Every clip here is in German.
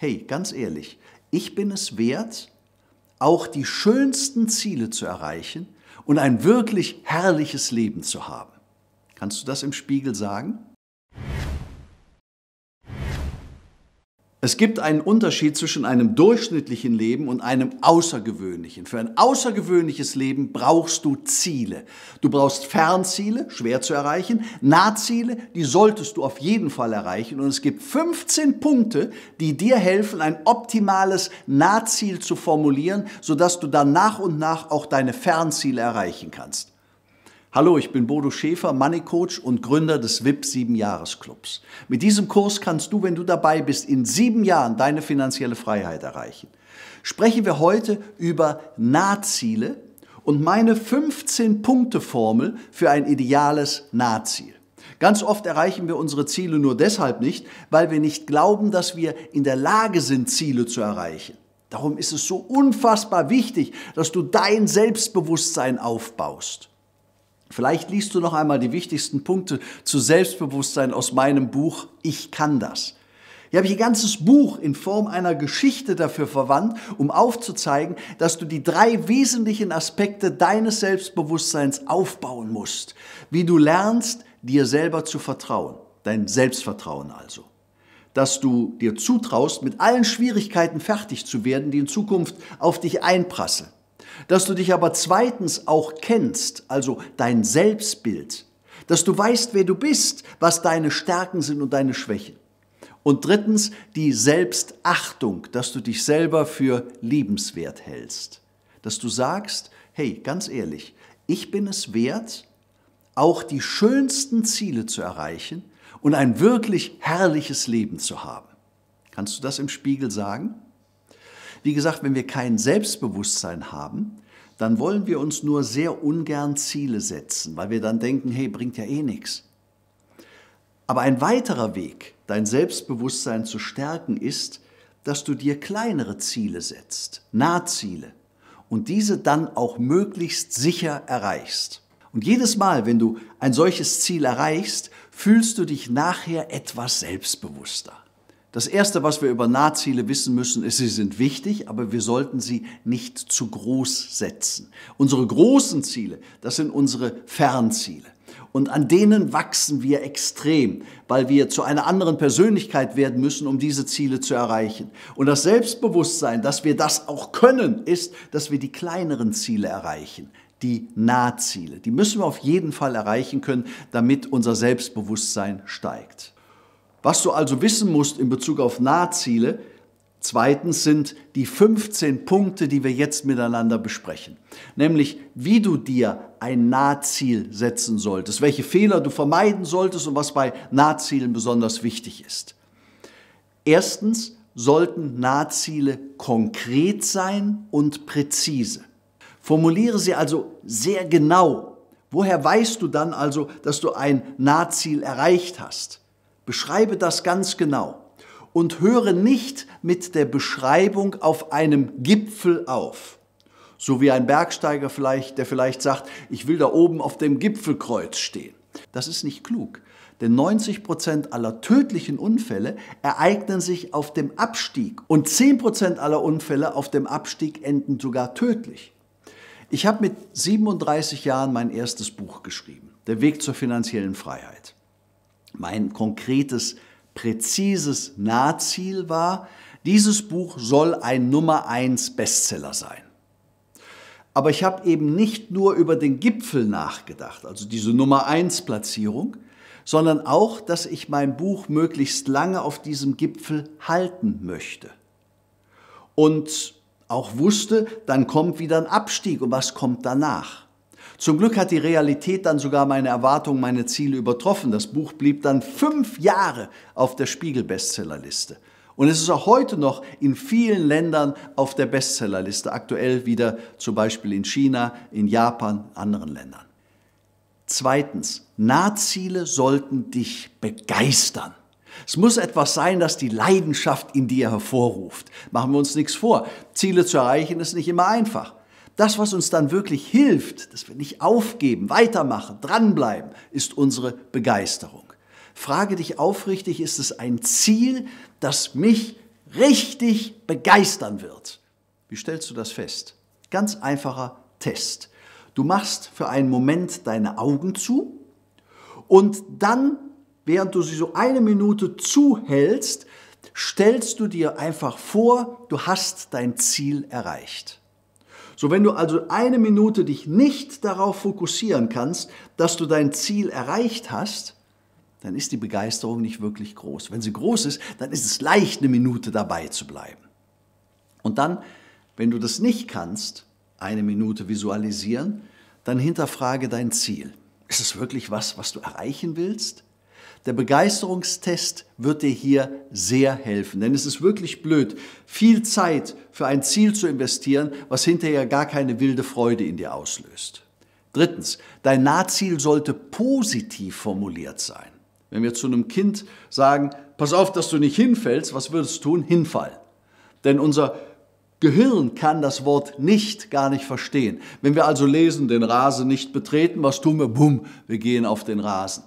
hey, ganz ehrlich, ich bin es wert, auch die schönsten Ziele zu erreichen und ein wirklich herrliches Leben zu haben. Kannst du das im Spiegel sagen? Es gibt einen Unterschied zwischen einem durchschnittlichen Leben und einem außergewöhnlichen. Für ein außergewöhnliches Leben brauchst du Ziele. Du brauchst Fernziele, schwer zu erreichen, Nahziele, die solltest du auf jeden Fall erreichen. Und es gibt 15 Punkte, die dir helfen, ein optimales Nahziel zu formulieren, sodass du dann nach und nach auch deine Fernziele erreichen kannst. Hallo, ich bin Bodo Schäfer, Money Coach und Gründer des VIP 7 Jahres Clubs. Mit diesem Kurs kannst du, wenn du dabei bist, in sieben Jahren deine finanzielle Freiheit erreichen. Sprechen wir heute über Nahziele und meine 15-Punkte-Formel für ein ideales Nahziel. Ganz oft erreichen wir unsere Ziele nur deshalb nicht, weil wir nicht glauben, dass wir in der Lage sind, Ziele zu erreichen. Darum ist es so unfassbar wichtig, dass du dein Selbstbewusstsein aufbaust. Vielleicht liest du noch einmal die wichtigsten Punkte zu Selbstbewusstsein aus meinem Buch Ich kann das. Hier habe ich ein ganzes Buch in Form einer Geschichte dafür verwandt, um aufzuzeigen, dass du die drei wesentlichen Aspekte deines Selbstbewusstseins aufbauen musst. Wie du lernst, dir selber zu vertrauen. Dein Selbstvertrauen also. Dass du dir zutraust, mit allen Schwierigkeiten fertig zu werden, die in Zukunft auf dich einprasseln dass du dich aber zweitens auch kennst, also dein Selbstbild, dass du weißt, wer du bist, was deine Stärken sind und deine Schwächen. Und drittens die Selbstachtung, dass du dich selber für liebenswert hältst, dass du sagst, hey, ganz ehrlich, ich bin es wert, auch die schönsten Ziele zu erreichen und ein wirklich herrliches Leben zu haben. Kannst du das im Spiegel sagen? Wie gesagt, wenn wir kein Selbstbewusstsein haben, dann wollen wir uns nur sehr ungern Ziele setzen, weil wir dann denken, hey, bringt ja eh nichts. Aber ein weiterer Weg, dein Selbstbewusstsein zu stärken, ist, dass du dir kleinere Ziele setzt, Nahziele, und diese dann auch möglichst sicher erreichst. Und jedes Mal, wenn du ein solches Ziel erreichst, fühlst du dich nachher etwas selbstbewusster. Das Erste, was wir über Nahziele wissen müssen, ist, sie sind wichtig, aber wir sollten sie nicht zu groß setzen. Unsere großen Ziele, das sind unsere Fernziele. Und an denen wachsen wir extrem, weil wir zu einer anderen Persönlichkeit werden müssen, um diese Ziele zu erreichen. Und das Selbstbewusstsein, dass wir das auch können, ist, dass wir die kleineren Ziele erreichen die Nahziele. Die müssen wir auf jeden Fall erreichen können, damit unser Selbstbewusstsein steigt. Was du also wissen musst in Bezug auf Nahziele, zweitens sind die 15 Punkte, die wir jetzt miteinander besprechen. Nämlich, wie du dir ein Nahziel setzen solltest, welche Fehler du vermeiden solltest und was bei Nahzielen besonders wichtig ist. Erstens sollten Nahziele konkret sein und präzise. Formuliere sie also sehr genau. Woher weißt du dann also, dass du ein Nahziel erreicht hast? Beschreibe das ganz genau und höre nicht mit der Beschreibung auf einem Gipfel auf. So wie ein Bergsteiger vielleicht, der vielleicht sagt, ich will da oben auf dem Gipfelkreuz stehen. Das ist nicht klug, denn 90 Prozent aller tödlichen Unfälle ereignen sich auf dem Abstieg und 10 Prozent aller Unfälle auf dem Abstieg enden sogar tödlich. Ich habe mit 37 Jahren mein erstes Buch geschrieben, Der Weg zur finanziellen Freiheit mein konkretes, präzises Nahziel war, dieses Buch soll ein Nummer 1 Bestseller sein. Aber ich habe eben nicht nur über den Gipfel nachgedacht, also diese Nummer 1 Platzierung, sondern auch, dass ich mein Buch möglichst lange auf diesem Gipfel halten möchte. Und auch wusste, dann kommt wieder ein Abstieg und was kommt danach. Zum Glück hat die Realität dann sogar meine Erwartungen, meine Ziele übertroffen. Das Buch blieb dann fünf Jahre auf der Spiegel-Bestsellerliste. Und es ist auch heute noch in vielen Ländern auf der Bestsellerliste, aktuell wieder zum Beispiel in China, in Japan, anderen Ländern. Zweitens, Nahtziele sollten dich begeistern. Es muss etwas sein, das die Leidenschaft in dir hervorruft. Machen wir uns nichts vor. Ziele zu erreichen ist nicht immer einfach. Das, was uns dann wirklich hilft, dass wir nicht aufgeben, weitermachen, dranbleiben, ist unsere Begeisterung. Frage dich aufrichtig, ist es ein Ziel, das mich richtig begeistern wird? Wie stellst du das fest? Ganz einfacher Test. Du machst für einen Moment deine Augen zu und dann, während du sie so eine Minute zuhältst, stellst du dir einfach vor, du hast dein Ziel erreicht. So wenn du also eine Minute dich nicht darauf fokussieren kannst, dass du dein Ziel erreicht hast, dann ist die Begeisterung nicht wirklich groß. Wenn sie groß ist, dann ist es leicht, eine Minute dabei zu bleiben. Und dann, wenn du das nicht kannst, eine Minute visualisieren, dann hinterfrage dein Ziel. Ist es wirklich was, was du erreichen willst? Der Begeisterungstest wird dir hier sehr helfen, denn es ist wirklich blöd, viel Zeit für ein Ziel zu investieren, was hinterher gar keine wilde Freude in dir auslöst. Drittens, dein Nahziel sollte positiv formuliert sein. Wenn wir zu einem Kind sagen, pass auf, dass du nicht hinfällst, was würdest du tun? Hinfallen. Denn unser Gehirn kann das Wort nicht gar nicht verstehen. Wenn wir also lesen, den Rasen nicht betreten, was tun wir? Bumm, wir gehen auf den Rasen.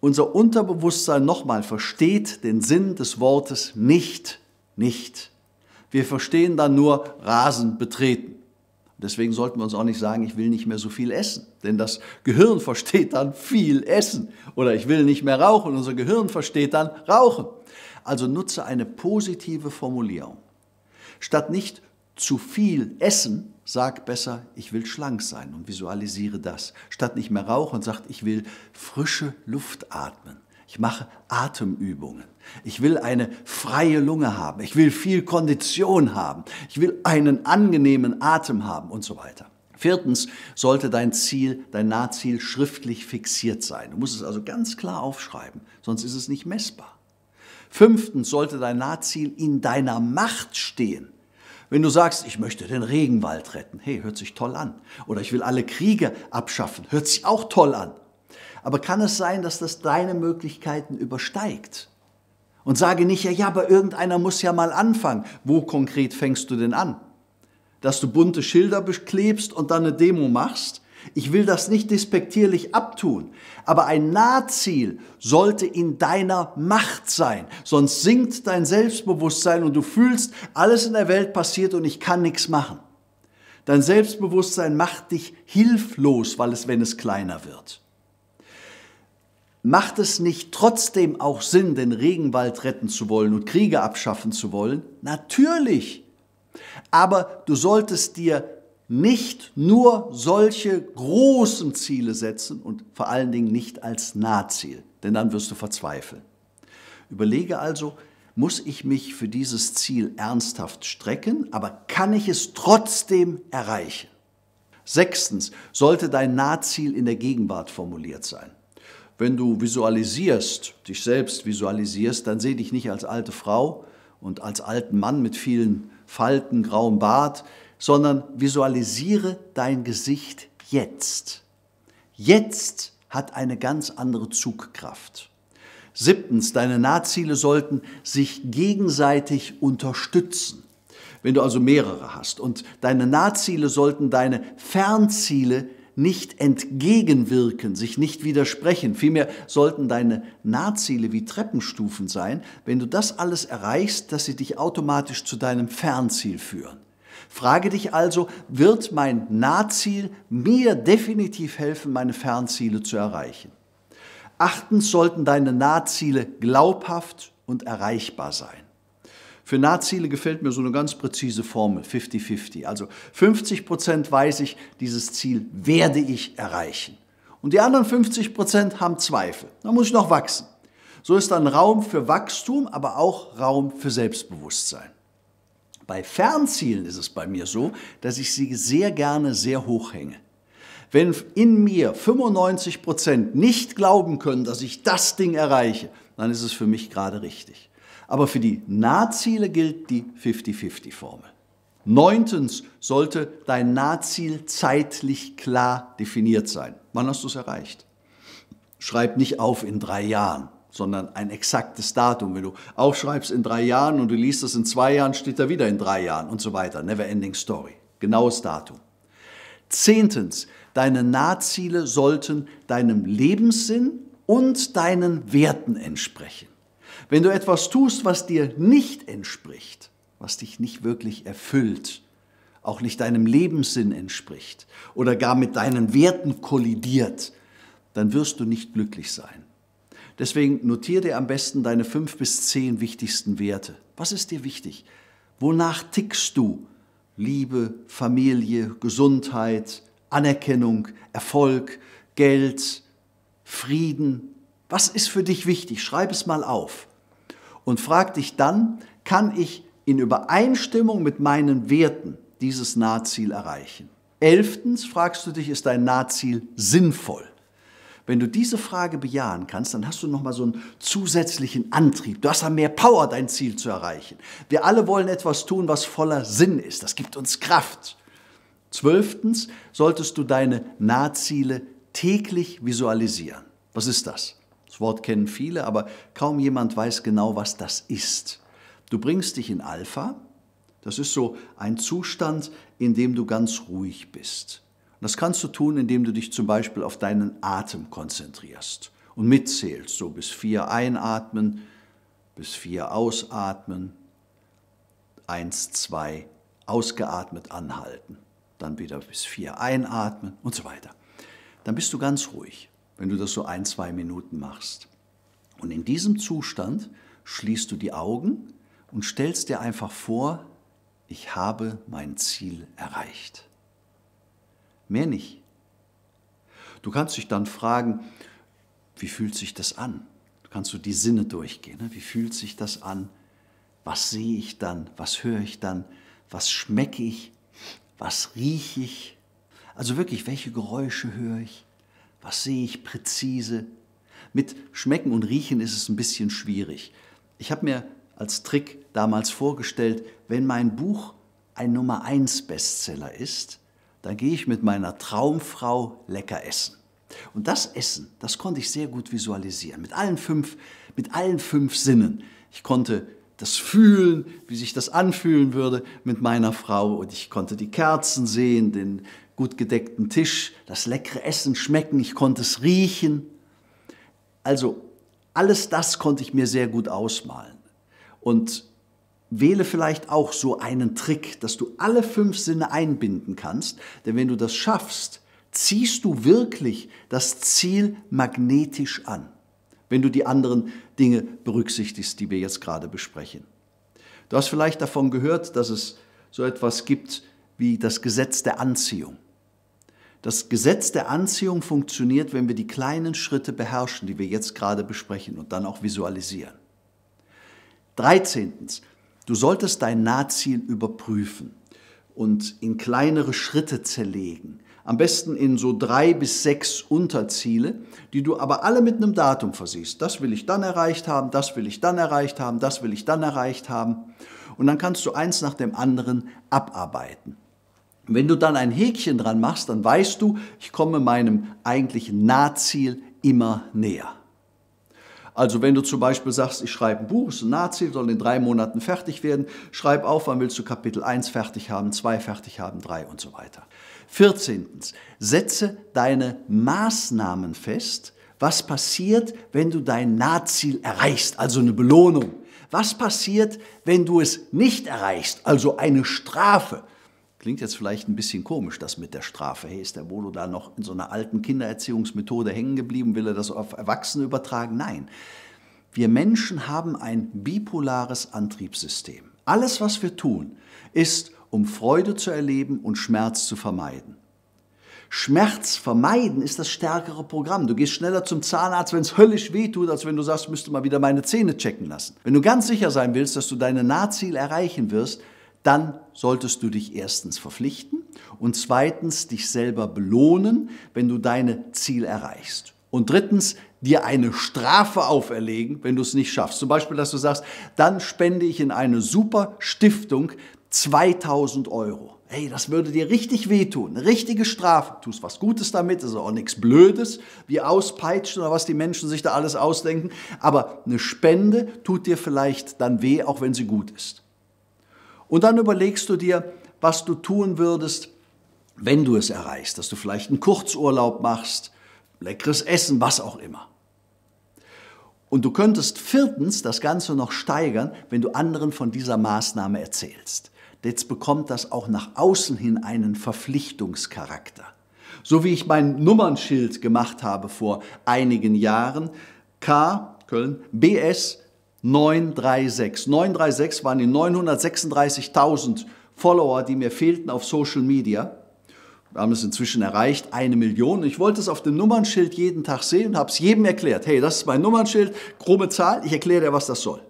Unser Unterbewusstsein nochmal versteht den Sinn des Wortes nicht, nicht. Wir verstehen dann nur Rasen betreten. Deswegen sollten wir uns auch nicht sagen, ich will nicht mehr so viel essen. Denn das Gehirn versteht dann viel essen. Oder ich will nicht mehr rauchen. Unser Gehirn versteht dann rauchen. Also nutze eine positive Formulierung. Statt nicht zu viel essen, Sag besser, ich will schlank sein und visualisiere das. Statt nicht mehr rauchen, sagt, ich will frische Luft atmen. Ich mache Atemübungen. Ich will eine freie Lunge haben. Ich will viel Kondition haben. Ich will einen angenehmen Atem haben und so weiter. Viertens sollte dein Ziel, dein Nahziel schriftlich fixiert sein. Du musst es also ganz klar aufschreiben, sonst ist es nicht messbar. Fünftens sollte dein Nahziel in deiner Macht stehen. Wenn du sagst, ich möchte den Regenwald retten, hey, hört sich toll an. Oder ich will alle Kriege abschaffen, hört sich auch toll an. Aber kann es sein, dass das deine Möglichkeiten übersteigt? Und sage nicht, ja, ja, aber irgendeiner muss ja mal anfangen. Wo konkret fängst du denn an? Dass du bunte Schilder beklebst und dann eine Demo machst? Ich will das nicht despektierlich abtun, aber ein Nahziel sollte in deiner Macht sein, sonst sinkt dein Selbstbewusstsein und du fühlst, alles in der Welt passiert und ich kann nichts machen. Dein Selbstbewusstsein macht dich hilflos, weil es, wenn es kleiner wird. Macht es nicht trotzdem auch Sinn, den Regenwald retten zu wollen und Kriege abschaffen zu wollen? Natürlich. Aber du solltest dir nicht nur solche großen Ziele setzen und vor allen Dingen nicht als Nahziel, denn dann wirst du verzweifeln. Überlege also, muss ich mich für dieses Ziel ernsthaft strecken, aber kann ich es trotzdem erreichen? Sechstens, sollte dein Nahziel in der Gegenwart formuliert sein. Wenn du visualisierst, dich selbst visualisierst, dann seh dich nicht als alte Frau und als alten Mann mit vielen Falten, grauem Bart, sondern visualisiere dein Gesicht jetzt. Jetzt hat eine ganz andere Zugkraft. Siebtens, deine Nahtziele sollten sich gegenseitig unterstützen. Wenn du also mehrere hast und deine Nahtziele sollten deine Fernziele nicht entgegenwirken, sich nicht widersprechen. Vielmehr sollten deine Nahtziele wie Treppenstufen sein, wenn du das alles erreichst, dass sie dich automatisch zu deinem Fernziel führen. Frage dich also, wird mein Nahziel mir definitiv helfen, meine Fernziele zu erreichen? Achtens sollten deine Nahziele glaubhaft und erreichbar sein. Für Nahziele gefällt mir so eine ganz präzise Formel, 50-50. Also 50 Prozent weiß ich, dieses Ziel werde ich erreichen. Und die anderen 50 Prozent haben Zweifel. Da muss ich noch wachsen. So ist dann Raum für Wachstum, aber auch Raum für Selbstbewusstsein. Bei Fernzielen ist es bei mir so, dass ich sie sehr gerne sehr hoch hänge. Wenn in mir 95% Prozent nicht glauben können, dass ich das Ding erreiche, dann ist es für mich gerade richtig. Aber für die Nahziele gilt die 50-50-Formel. Neuntens sollte dein Nahziel zeitlich klar definiert sein. Wann hast du es erreicht? Schreib nicht auf in drei Jahren sondern ein exaktes Datum. Wenn du aufschreibst in drei Jahren und du liest es in zwei Jahren, steht da wieder in drei Jahren und so weiter. Never ending story. Genaues Datum. Zehntens, deine Nahziele sollten deinem Lebenssinn und deinen Werten entsprechen. Wenn du etwas tust, was dir nicht entspricht, was dich nicht wirklich erfüllt, auch nicht deinem Lebenssinn entspricht oder gar mit deinen Werten kollidiert, dann wirst du nicht glücklich sein. Deswegen notiere dir am besten deine fünf bis zehn wichtigsten Werte. Was ist dir wichtig? Wonach tickst du? Liebe, Familie, Gesundheit, Anerkennung, Erfolg, Geld, Frieden. Was ist für dich wichtig? Schreib es mal auf. Und frag dich dann, kann ich in Übereinstimmung mit meinen Werten dieses Nahziel erreichen? Elftens fragst du dich, ist dein Nahziel sinnvoll? Wenn du diese Frage bejahen kannst, dann hast du nochmal so einen zusätzlichen Antrieb. Du hast dann mehr Power, dein Ziel zu erreichen. Wir alle wollen etwas tun, was voller Sinn ist. Das gibt uns Kraft. Zwölftens solltest du deine Nahziele täglich visualisieren. Was ist das? Das Wort kennen viele, aber kaum jemand weiß genau, was das ist. Du bringst dich in Alpha. Das ist so ein Zustand, in dem du ganz ruhig bist. Das kannst du tun, indem du dich zum Beispiel auf deinen Atem konzentrierst und mitzählst, so bis vier einatmen, bis vier ausatmen, eins, zwei, ausgeatmet anhalten, dann wieder bis vier einatmen und so weiter. Dann bist du ganz ruhig, wenn du das so ein, zwei Minuten machst. Und in diesem Zustand schließt du die Augen und stellst dir einfach vor, ich habe mein Ziel erreicht mehr nicht. Du kannst dich dann fragen, wie fühlt sich das an? Du kannst du so die Sinne durchgehen. Ne? Wie fühlt sich das an? Was sehe ich dann? Was höre ich dann? Was schmecke ich? Was rieche ich? Also wirklich, welche Geräusche höre ich? Was sehe ich präzise? Mit Schmecken und Riechen ist es ein bisschen schwierig. Ich habe mir als Trick damals vorgestellt, wenn mein Buch ein Nummer 1 Bestseller ist, dann gehe ich mit meiner Traumfrau lecker essen. Und das Essen, das konnte ich sehr gut visualisieren, mit allen fünf, mit allen fünf Sinnen. Ich konnte das Fühlen, wie sich das anfühlen würde mit meiner Frau. Und ich konnte die Kerzen sehen, den gut gedeckten Tisch, das leckere Essen schmecken, ich konnte es riechen. Also alles das konnte ich mir sehr gut ausmalen. Und Wähle vielleicht auch so einen Trick, dass du alle fünf Sinne einbinden kannst, denn wenn du das schaffst, ziehst du wirklich das Ziel magnetisch an, wenn du die anderen Dinge berücksichtigst, die wir jetzt gerade besprechen. Du hast vielleicht davon gehört, dass es so etwas gibt wie das Gesetz der Anziehung. Das Gesetz der Anziehung funktioniert, wenn wir die kleinen Schritte beherrschen, die wir jetzt gerade besprechen und dann auch visualisieren. 13. Du solltest dein Nahtziel überprüfen und in kleinere Schritte zerlegen. Am besten in so drei bis sechs Unterziele, die du aber alle mit einem Datum versiehst. Das will ich dann erreicht haben, das will ich dann erreicht haben, das will ich dann erreicht haben. Und dann kannst du eins nach dem anderen abarbeiten. wenn du dann ein Häkchen dran machst, dann weißt du, ich komme meinem eigentlichen Nahtziel immer näher. Also wenn du zum Beispiel sagst, ich schreibe ein Buch, es ist ein Nazi, soll in drei Monaten fertig werden, schreib auf, wann willst du Kapitel 1 fertig haben, 2 fertig haben, 3 und so weiter. 14. Setze deine Maßnahmen fest, was passiert, wenn du dein Nahtziel erreichst, also eine Belohnung. Was passiert, wenn du es nicht erreichst, also eine Strafe? Klingt jetzt vielleicht ein bisschen komisch, das mit der Strafe. Hey, ist der Bodo da noch in so einer alten Kindererziehungsmethode hängen geblieben? Will er das auf Erwachsene übertragen? Nein. Wir Menschen haben ein bipolares Antriebssystem. Alles, was wir tun, ist, um Freude zu erleben und Schmerz zu vermeiden. Schmerz vermeiden ist das stärkere Programm. Du gehst schneller zum Zahnarzt, wenn es höllisch weh tut, als wenn du sagst, müsste mal wieder meine Zähne checken lassen. Wenn du ganz sicher sein willst, dass du deine Nahziel erreichen wirst, dann solltest du dich erstens verpflichten und zweitens dich selber belohnen, wenn du deine Ziel erreichst. Und drittens dir eine Strafe auferlegen, wenn du es nicht schaffst. Zum Beispiel, dass du sagst, dann spende ich in eine super Stiftung 2000 Euro. Hey, das würde dir richtig wehtun, eine richtige Strafe. Tust was Gutes damit, ist auch nichts Blödes, wie auspeitschen oder was die Menschen sich da alles ausdenken. Aber eine Spende tut dir vielleicht dann weh, auch wenn sie gut ist. Und dann überlegst du dir, was du tun würdest, wenn du es erreichst, dass du vielleicht einen Kurzurlaub machst, leckeres Essen, was auch immer. Und du könntest viertens das Ganze noch steigern, wenn du anderen von dieser Maßnahme erzählst. Jetzt bekommt das auch nach außen hin einen Verpflichtungscharakter. So wie ich mein Nummernschild gemacht habe vor einigen Jahren. K, Köln, BS, 936. 936 waren die 936.000 Follower, die mir fehlten auf Social Media. Wir haben es inzwischen erreicht, eine Million. Ich wollte es auf dem Nummernschild jeden Tag sehen und habe es jedem erklärt. Hey, das ist mein Nummernschild, krumme Zahl, ich erkläre dir, was das soll.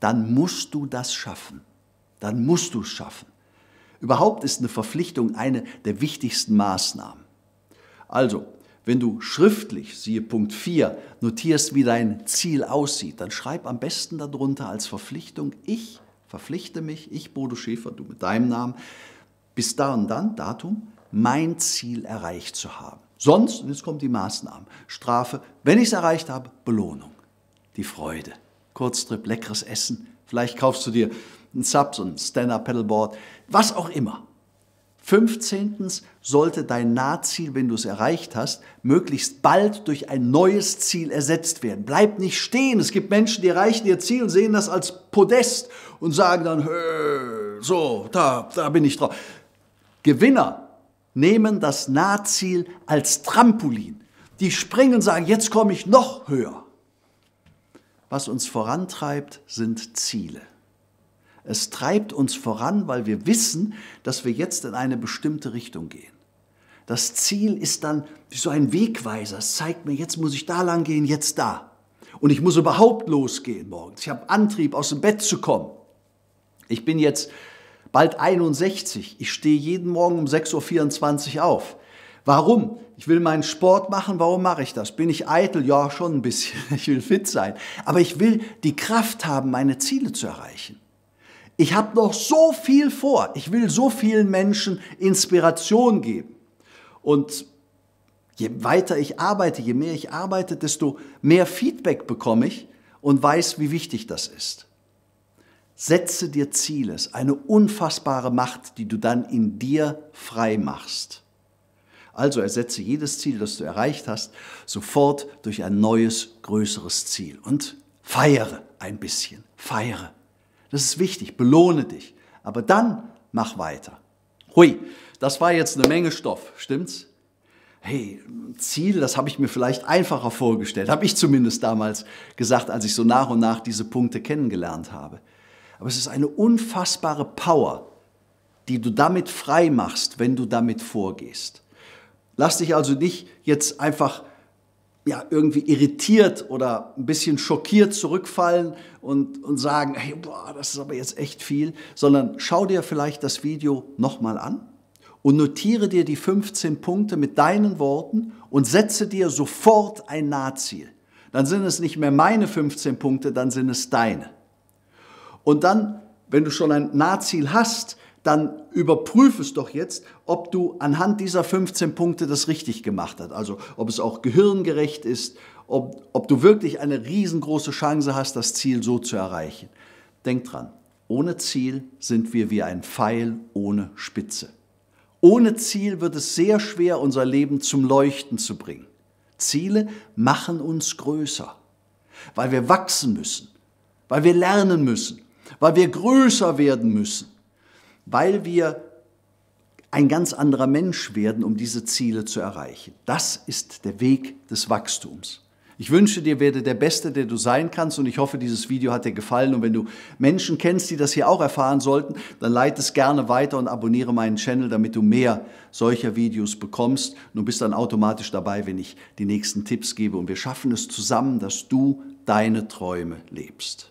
Dann musst du das schaffen. Dann musst du es schaffen. Überhaupt ist eine Verpflichtung eine der wichtigsten Maßnahmen. Also, wenn du schriftlich, siehe Punkt 4, notierst, wie dein Ziel aussieht, dann schreib am besten darunter als Verpflichtung, ich verpflichte mich, ich Bodo Schäfer, du mit deinem Namen, bis da und dann, Datum, mein Ziel erreicht zu haben. Sonst, und jetzt kommen die Maßnahmen, Strafe, wenn ich es erreicht habe, Belohnung, die Freude, Kurztrip, leckeres Essen, vielleicht kaufst du dir einen Sub, so ein Stand-Up-Pedalboard, was auch immer. Fünfzehntens sollte dein Nahziel, wenn du es erreicht hast, möglichst bald durch ein neues Ziel ersetzt werden. Bleib nicht stehen. Es gibt Menschen, die erreichen ihr Ziel und sehen das als Podest und sagen dann, so, da, da bin ich drauf. Gewinner nehmen das Nahziel als Trampolin. Die springen und sagen, jetzt komme ich noch höher. Was uns vorantreibt, sind Ziele. Es treibt uns voran, weil wir wissen, dass wir jetzt in eine bestimmte Richtung gehen. Das Ziel ist dann so ein Wegweiser. Es zeigt mir, jetzt muss ich da lang gehen, jetzt da. Und ich muss überhaupt losgehen morgens. Ich habe Antrieb, aus dem Bett zu kommen. Ich bin jetzt bald 61. Ich stehe jeden Morgen um 6.24 Uhr auf. Warum? Ich will meinen Sport machen. Warum mache ich das? Bin ich eitel? Ja, schon ein bisschen. Ich will fit sein. Aber ich will die Kraft haben, meine Ziele zu erreichen. Ich habe noch so viel vor. Ich will so vielen Menschen Inspiration geben. Und je weiter ich arbeite, je mehr ich arbeite, desto mehr Feedback bekomme ich und weiß, wie wichtig das ist. Setze dir Ziele, ist eine unfassbare Macht, die du dann in dir frei machst. Also ersetze jedes Ziel, das du erreicht hast, sofort durch ein neues, größeres Ziel und feiere ein bisschen, feiere. Das ist wichtig, belohne dich. Aber dann mach weiter. Hui, das war jetzt eine Menge Stoff, stimmt's? Hey, Ziel, das habe ich mir vielleicht einfacher vorgestellt, habe ich zumindest damals gesagt, als ich so nach und nach diese Punkte kennengelernt habe. Aber es ist eine unfassbare Power, die du damit frei machst, wenn du damit vorgehst. Lass dich also nicht jetzt einfach ja, irgendwie irritiert oder ein bisschen schockiert zurückfallen und, und sagen, hey, boah, das ist aber jetzt echt viel, sondern schau dir vielleicht das Video nochmal an und notiere dir die 15 Punkte mit deinen Worten und setze dir sofort ein Nahziel. Dann sind es nicht mehr meine 15 Punkte, dann sind es deine. Und dann, wenn du schon ein Nahziel hast, dann überprüf es doch jetzt, ob du anhand dieser 15 Punkte das richtig gemacht hast. Also ob es auch gehirngerecht ist, ob, ob du wirklich eine riesengroße Chance hast, das Ziel so zu erreichen. Denk dran, ohne Ziel sind wir wie ein Pfeil ohne Spitze. Ohne Ziel wird es sehr schwer, unser Leben zum Leuchten zu bringen. Ziele machen uns größer, weil wir wachsen müssen, weil wir lernen müssen, weil wir größer werden müssen weil wir ein ganz anderer Mensch werden, um diese Ziele zu erreichen. Das ist der Weg des Wachstums. Ich wünsche dir, werde der Beste, der du sein kannst und ich hoffe, dieses Video hat dir gefallen und wenn du Menschen kennst, die das hier auch erfahren sollten, dann leite es gerne weiter und abonniere meinen Channel, damit du mehr solcher Videos bekommst. Du bist dann automatisch dabei, wenn ich die nächsten Tipps gebe und wir schaffen es zusammen, dass du deine Träume lebst.